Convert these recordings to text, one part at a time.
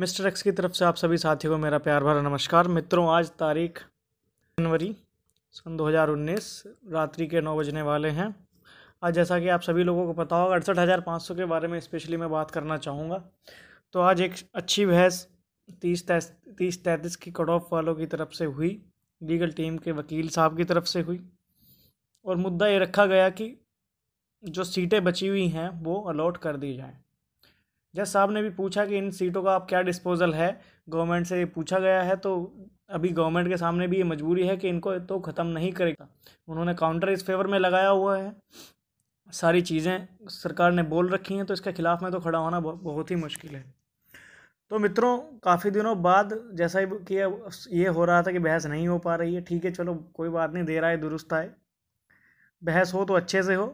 Mister x की तरफ से आप सभी साथियों को मेरा प्यार भरा नमस्कार मित्रों आज तारीख जनवरी सन 2019 रात्रि के नौ बजने वाले हैं आज जैसा कि आप सभी लोगों को पता होगा अड़सठ हज़ार पाँच सौ के बारे में स्पेशली मैं बात करना चाहूँगा तो आज एक अच्छी बहस तीस तीस तैंतीस की कट ऑफ वालों की तरफ से हुई लीगल टीम के वकील साहब की तरफ से हुई और मुद्दा ये रखा गया कि जो सीटें बची हुई हैं वो अलॉट कर दी जाएँ जज साहब ने भी पूछा कि इन सीटों का आप क्या डिस्पोज़ल है गवर्नमेंट से पूछा गया है तो अभी गवर्नमेंट के सामने भी ये मजबूरी है कि इनको तो ख़त्म नहीं करेगा उन्होंने काउंटर इस फेवर में लगाया हुआ है सारी चीज़ें सरकार ने बोल रखी हैं तो इसके ख़िलाफ़ में तो खड़ा होना बहुत ही मुश्किल है तो मित्रों काफ़ी दिनों बाद जैसा ही कि ये हो रहा था कि बहस नहीं हो पा रही है ठीक है चलो कोई बात नहीं दे रहा है दुरुस्त आए बहस हो तो अच्छे से हो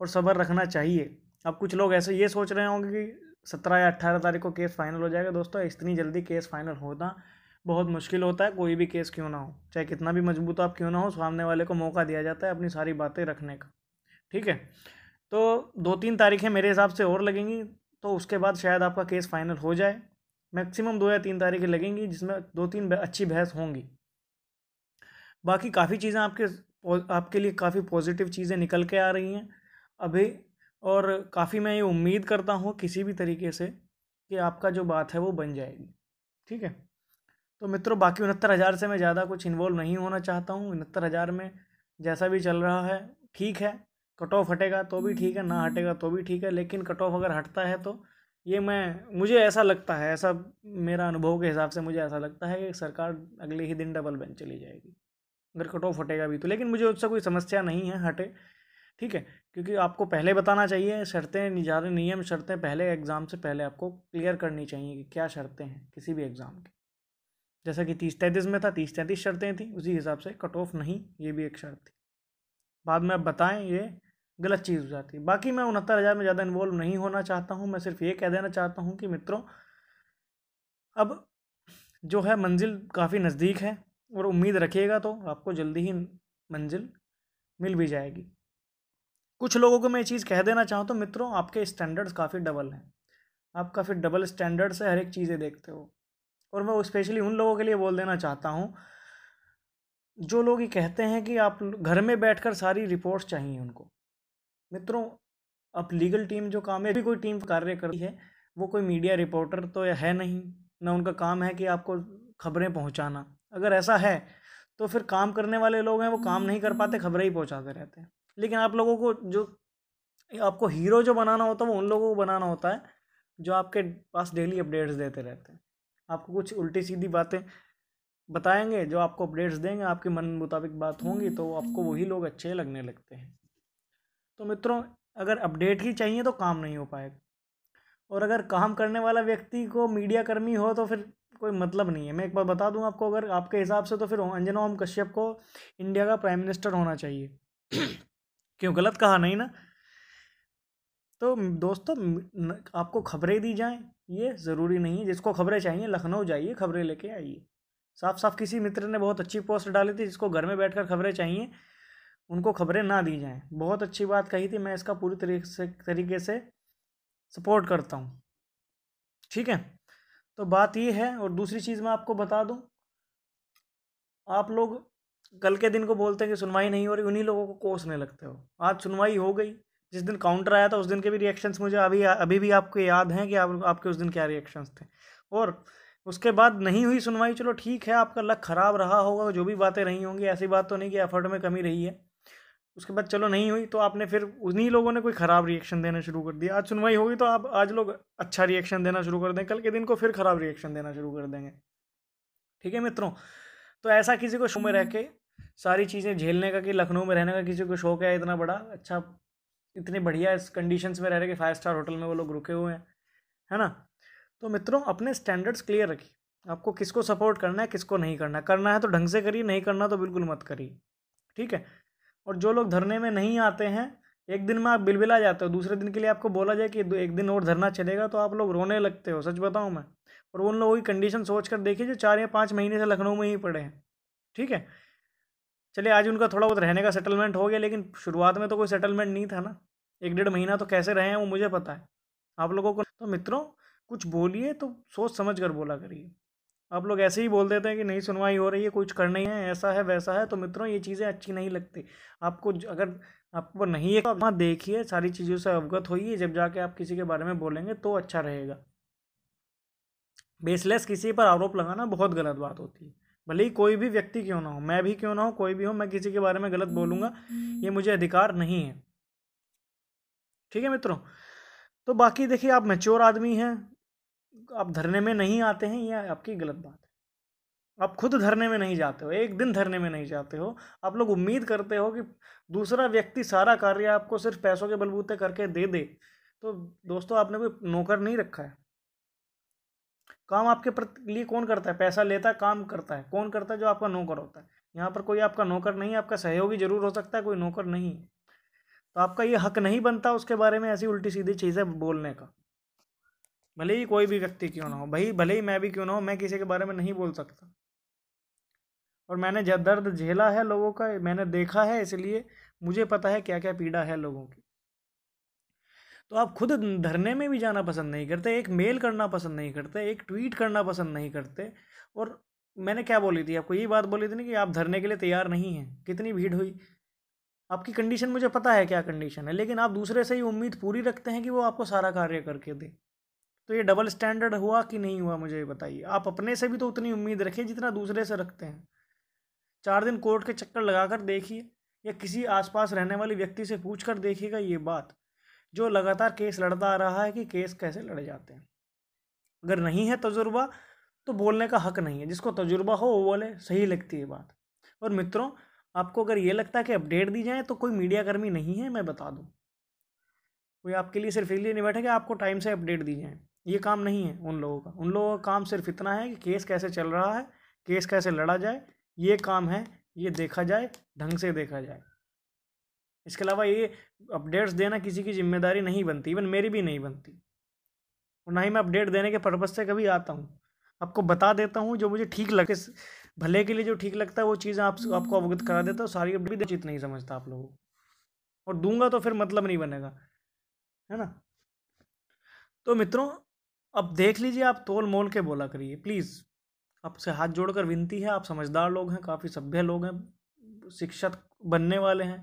और सब्र रखना चाहिए अब कुछ लोग ऐसे ये सोच रहे होंगे कि सत्रह या अट्ठारह तारीख को केस फाइनल हो जाएगा दोस्तों इतनी जल्दी केस फाइनल होना बहुत मुश्किल होता है कोई भी केस क्यों ना हो चाहे कितना भी मजबूत आप क्यों ना हो सामने वाले को मौका दिया जाता है अपनी सारी बातें रखने का ठीक है तो दो तीन तारीखें मेरे हिसाब से और लगेंगी तो उसके बाद शायद आपका केस फाइनल हो जाए मैक्सिमम दो या तीन तारीखें लगेंगी जिसमें दो तीन अच्छी बहस होंगी बाकी काफ़ी चीज़ें आपके आपके लिए काफ़ी पॉजिटिव चीज़ें निकल के आ रही हैं अभी और काफ़ी मैं ये उम्मीद करता हूँ किसी भी तरीके से कि आपका जो बात है वो बन जाएगी ठीक है तो मित्रों बाकी उनहत्तर हज़ार से मैं ज़्यादा कुछ इन्वॉल्व नहीं होना चाहता हूँ उनहत्तर हज़ार में जैसा भी चल रहा है ठीक है कट ऑफ हटेगा तो भी ठीक है ना हटेगा तो भी ठीक है लेकिन कट ऑफ अगर हटता है तो ये मैं मुझे ऐसा लगता है ऐसा मेरा अनुभव के हिसाब से मुझे ऐसा लगता है कि सरकार अगले ही दिन डबल बेंच चली जाएगी अगर कट ऑफ हटेगा भी तो लेकिन मुझे उससे कोई समस्या नहीं है हटे ठीक है क्योंकि आपको पहले बताना चाहिए शर्तें ज़्यादा नियम शर्तें पहले एग्ज़ाम से पहले आपको क्लियर करनी चाहिए कि क्या शर्तें हैं किसी भी एग्ज़ाम की जैसा कि तीस तैंतीस में था तीस तैंतीस शर्तें थी उसी हिसाब से कट ऑफ नहीं ये भी एक शर्त थी बाद में आप बताएं ये गलत चीज़ हो जाती है बाकी मैं उनहत्तर हज़ार में ज़्यादा इन्वॉल्व नहीं होना चाहता हूँ मैं सिर्फ ये कह देना चाहता हूँ कि मित्रों अब जो है मंजिल काफ़ी नज़दीक है और उम्मीद रखिएगा तो आपको जल्दी ही मंजिल मिल भी जाएगी कुछ लोगों को मैं ये चीज़ कह देना चाहूँ तो मित्रों आपके स्टैंडर्ड्स काफ़ी डबल हैं आप काफ़ी डबल स्टैंडर्ड से हर एक चीज़ें देखते हो और मैं स्पेशली उन लोगों के लिए बोल देना चाहता हूँ जो लोग ये कहते हैं कि आप घर में बैठ सारी रिपोर्ट्स चाहिए उनको मित्रों अब लीगल टीम जो काम है भी कोई टीम कार्य करती है वो कोई मीडिया रिपोर्टर तो है नहीं ना उनका काम है कि आपको खबरें पहुंचाना अगर ऐसा है तो फिर काम करने वाले लोग हैं वो काम नहीं कर पाते खबरें ही पहुंचाते रहते हैं लेकिन आप लोगों को जो आपको हीरो जो बनाना होता है वो उन लोगों को बनाना होता है जो आपके पास डेली अपडेट्स देते रहते हैं आपको कुछ उल्टी सीधी बातें बताएंगे जो आपको अपडेट्स देंगे आपके मन मुताबिक बात होंगी तो आपको वही लोग अच्छे लगने लगते हैं तो मित्रों अगर अपडेट ही चाहिए तो काम नहीं हो पाएगा और अगर काम करने वाला व्यक्ति को मीडिया कर्मी हो तो फिर कोई मतलब नहीं है मैं एक बार बता दूं आपको अगर आपके हिसाब से तो फिर अंजना ओम कश्यप को इंडिया का प्राइम मिनिस्टर होना चाहिए क्यों गलत कहा नहीं ना तो दोस्तों आपको खबरें दी जाएं ये ज़रूरी नहीं है जिसको खबरें चाहिए लखनऊ जाइए खबरें लेके आइए साफ साफ किसी मित्र ने बहुत अच्छी पोस्ट डाली थी जिसको घर में बैठकर खबरें चाहिए उनको खबरें ना दी जाएं बहुत अच्छी बात कही थी मैं इसका पूरी तरीके से तरीके से सपोर्ट करता हूँ ठीक है तो बात ये है और दूसरी चीज़ मैं आपको बता दूँ आप लोग कल के दिन को बोलते हैं कि सुनवाई नहीं हो रही उन्हीं लोगों को कोसने लगते हो आज सुनवाई हो गई जिस दिन काउंटर आया था उस दिन के भी रिएक्शंस मुझे अभी अभी भी आपको याद हैं कि आप आपके उस दिन क्या रिएक्शंस थे और उसके बाद नहीं हुई सुनवाई चलो ठीक है आपका लक ख़राब रहा होगा जो भी बातें रही होंगी ऐसी बात तो नहीं कि एफर्ट में कमी रही है उसके बाद चलो नहीं हुई तो आपने फिर उन्हीं लोगों ने कोई ख़राब रिएक्शन देना शुरू कर दिया आज सुनवाई होगी तो आप आज लोग अच्छा रिएक्शन देना शुरू कर दें कल के दिन को फिर ख़राब रिएक्शन देना शुरू कर देंगे ठीक है मित्रों तो ऐसा किसी को शो में रह हम्म। के सारी चीज़ें झेलने का कि लखनऊ में रहने का किसी को शौक है इतना बड़ा अच्छा इतने बढ़िया इस कंडीशन में रह रहे कि फाइव स्टार होटल में वो लोग रुके हुए हैं है ना तो मित्रों अपने स्टैंडर्ड्स क्लियर रखिए आपको किसको सपोर्ट करना है किसको नहीं करना है करना है तो ढंग से करिए नहीं करना तो बिल्कुल मत करिए ठीक है और जो लोग धरने में नहीं आते हैं एक दिन में आप बिलबिला जाते हो दूसरे दिन के लिए आपको बोला जाए कि एक दिन और धरना चलेगा तो आप लोग रोने लगते हो सच बताऊँ मैं और उन लोगों की कंडीशन सोच कर देखिए जो चार या पाँच महीने से लखनऊ में ही पड़े हैं ठीक है चलिए आज उनका थोड़ा बहुत रहने का सेटलमेंट हो गया लेकिन शुरुआत में तो कोई सेटलमेंट नहीं था ना एक डेढ़ महीना तो कैसे रहे हैं वो मुझे पता है आप लोगों को तो मित्रों कुछ बोलिए तो सोच समझ कर बोला करिए आप लोग ऐसे ही बोल देते हैं कि नहीं सुनवाई हो रही है कुछ करना ही है ऐसा है वैसा है तो मित्रों ये चीज़ें अच्छी नहीं लगती आपको अगर आपको नहीं है तो आप देखिए सारी चीज़ों से अवगत होइए जब जाके आप किसी के बारे में बोलेंगे तो अच्छा रहेगा बेसलेस किसी पर आरोप लगाना बहुत गलत बात होती है भले ही कोई भी व्यक्ति क्यों ना हो मैं भी क्यों ना हो कोई भी हो मैं किसी के बारे में गलत बोलूँगा ये मुझे अधिकार नहीं है ठीक है मित्रों तो बाकी देखिए आप मेच्योर आदमी हैं आप धरने में नहीं आते हैं यह आपकी गलत बात है आप खुद धरने में नहीं जाते हो एक दिन धरने में नहीं जाते हो आप लोग उम्मीद करते हो कि दूसरा व्यक्ति सारा कार्य आपको सिर्फ पैसों के बलबूते करके दे दे तो दोस्तों आपने कोई नौकर नहीं रखा है काम आपके प्रति लिए कौन करता है पैसा लेता है काम करता है कौन करता है जो आपका नौकर होता है यहाँ पर कोई आपका नौकर नहीं है आपका सहयोगी जरूर हो सकता है कोई नौकर नहीं है तो आपका ये हक नहीं बनता उसके बारे में ऐसी उल्टी सीधी चीज़ें बोलने का भले ही कोई भी व्यक्ति क्यों ना हो भाई भले ही मैं भी क्यों ना हो मैं किसी के बारे में नहीं बोल सकता और मैंने जब दर्द झेला है लोगों का मैंने देखा है इसलिए मुझे पता है क्या क्या पीड़ा है लोगों की तो आप खुद धरने में भी जाना पसंद नहीं करते एक मेल करना पसंद नहीं करते एक ट्वीट करना पसंद नहीं करते और मैंने क्या बोली थी आपको यही बात बोली थी ना कि आप धरने के लिए तैयार नहीं हैं कितनी भीड़ हुई आपकी कंडीशन मुझे पता है क्या कंडीशन है लेकिन आप दूसरे से ही उम्मीद पूरी रखते हैं कि वो आपको सारा कार्य करके दे तो ये डबल स्टैंडर्ड हुआ कि नहीं हुआ मुझे बताइए आप अपने से भी तो उतनी उम्मीद रखें जितना दूसरे से रखते हैं चार दिन कोर्ट के चक्कर लगा कर देखिए या किसी आसपास रहने वाले व्यक्ति से पूछ कर देखिएगा ये बात जो लगातार केस लड़ता आ रहा है कि केस कैसे लड़े जाते हैं अगर नहीं है तजुर्बा तो बोलने का हक नहीं है जिसको तजुर्बा हो वो बोले सही लगती है बात और मित्रों आपको अगर ये लगता है कि अपडेट दी जाए तो कोई मीडियाकर्मी नहीं है मैं बता दूँ कोई आपके लिए सिर्फ इसलिए नहीं बैठे कि आपको टाइम से अपडेट दी जाए ये काम नहीं है उन लोगों का उन लोगों का काम सिर्फ इतना है कि केस कैसे चल रहा है केस कैसे लड़ा जाए ये काम है ये देखा जाए ढंग से देखा जाए इसके अलावा ये अपडेट्स देना किसी की जिम्मेदारी नहीं बनती इवन मेरी भी नहीं बनती और ना ही मैं अपडेट देने के पर्पज़ से कभी आता हूँ आपको बता देता हूँ जो मुझे ठीक लगे भले के लिए जो ठीक लगता है वो चीज़ आप, आपको अवगत करा देता हूँ सारी अपडेट उचित नहीं समझता आप लोगों और दूंगा तो फिर मतलब नहीं बनेगा है ना तो मित्रों अब देख लीजिए आप तोल मोल के बोला करिए प्लीज़ आपसे हाथ जोड़कर विनती है आप समझदार लोग हैं काफ़ी सभ्य लोग हैं शिक्षक बनने वाले हैं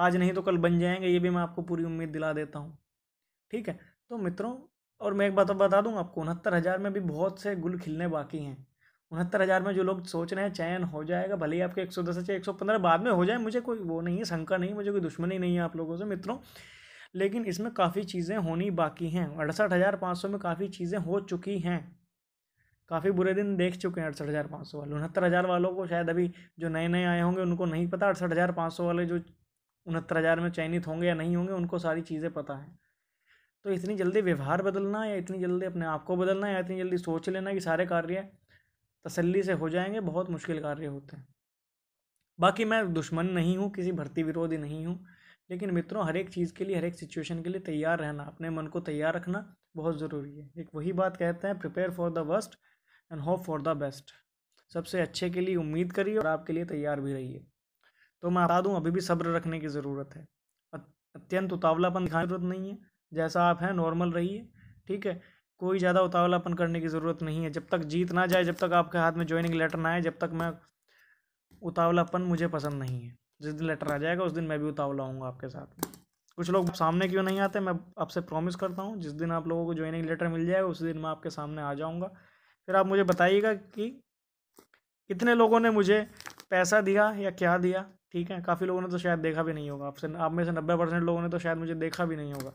आज नहीं तो कल बन जाएंगे ये भी मैं आपको पूरी उम्मीद दिला देता हूँ ठीक है तो मित्रों और मैं एक बात बता दूँ आपको उनहत्तर हज़ार में भी बहुत से गुल खिलने बाकी हैं उनहत्तर हज़ार में जो लोग सोच रहे हैं चयन हो जाएगा भले ही आपके एक सौ दस चाहे एक सौ पंद्रह बाद में हो जाए मुझे कोई वो नहीं है शंका नहीं मुझे कोई दुश्मनी नहीं है आप लोगों से मित्रों लेकिन इसमें काफ़ी चीज़ें होनी बाकी हैं अड़सठ हज़ार पाँच सौ में काफ़ी चीज़ें हो चुकी हैं काफ़ी बुरे दिन देख चुके हैं अड़सठ हज़ार पाँच सौ वाले उनहत्तर हज़ार वालों को शायद अभी जो नए नए आए होंगे उनको नहीं पता अड़सठ हज़ार पाँच सौ वाले जो उनहत्तर हज़ार में चयनित होंगे या नहीं होंगे उनको सारी चीज़ें पता है तो इतनी जल्दी व्यवहार बदलना या इतनी जल्दी अपने आप को बदलना या इतनी जल्दी सोच लेना कि सारे कार्य तसल्ली से हो जाएंगे बहुत मुश्किल कार्य होते हैं बाकी मैं दुश्मन नहीं हूँ किसी भर्ती विरोधी नहीं हूँ लेकिन मित्रों हर एक चीज़ के लिए हर एक सिचुएशन के लिए तैयार रहना अपने मन को तैयार रखना बहुत ज़रूरी है एक वही बात कहते हैं prepare for the worst and hope for the best सबसे अच्छे के लिए उम्मीद करिए और आपके लिए तैयार भी रहिए तो मैं बता दूँ अभी भी सब्र रखने की ज़रूरत है अत्यंत उतावलापन दिखाने की ज़रूरत नहीं है जैसा आप हैं नॉर्मल रहिए ठीक है कोई ज़्यादा उतावलापन करने की ज़रूरत नहीं है जब तक जीत ना जाए जब तक आपके हाथ में ज्वाइनिंग लेटर ना आए जब तक मैं उतावलापन मुझे पसंद नहीं है जिस दिन लेटर आ जाएगा उस दिन मैं भी उतावला हूँ आपके साथ में कुछ लोग सामने क्यों नहीं आते मैं आपसे प्रॉमिस करता हूँ जिस दिन आप लोगों को ज्वाइनिंग लेटर मिल जाएगा उस दिन मैं आपके सामने आ जाऊँगा फिर आप मुझे बताइएगा कि कितने लोगों ने मुझे पैसा दिया या क्या दिया ठीक है काफ़ी लोगों ने तो शायद देखा भी नहीं होगा आपसे आप में से नब्बे परसेंट लोगों ने तो शायद मुझे देखा भी नहीं होगा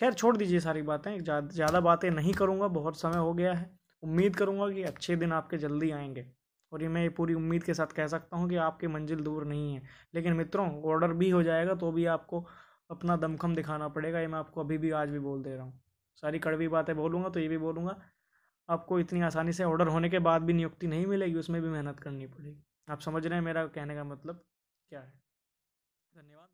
खैर छोड़ दीजिए सारी बातें ज़्यादा बातें नहीं करूँगा बहुत समय हो गया है उम्मीद करूँगा कि अच्छे दिन आपके जल्दी आएंगे और ये मैं पूरी उम्मीद के साथ कह सकता हूँ कि आपकी मंजिल दूर नहीं है लेकिन मित्रों ऑर्डर भी हो जाएगा तो भी आपको अपना दमखम दिखाना पड़ेगा ये मैं आपको अभी भी आज भी बोल दे रहा हूँ सारी कड़वी बातें बोलूँगा तो ये भी बोलूँगा आपको इतनी आसानी से ऑर्डर होने के बाद भी नियुक्ति नहीं मिलेगी उसमें भी मेहनत करनी पड़ेगी आप समझ रहे हैं मेरा कहने का मतलब क्या है धन्यवाद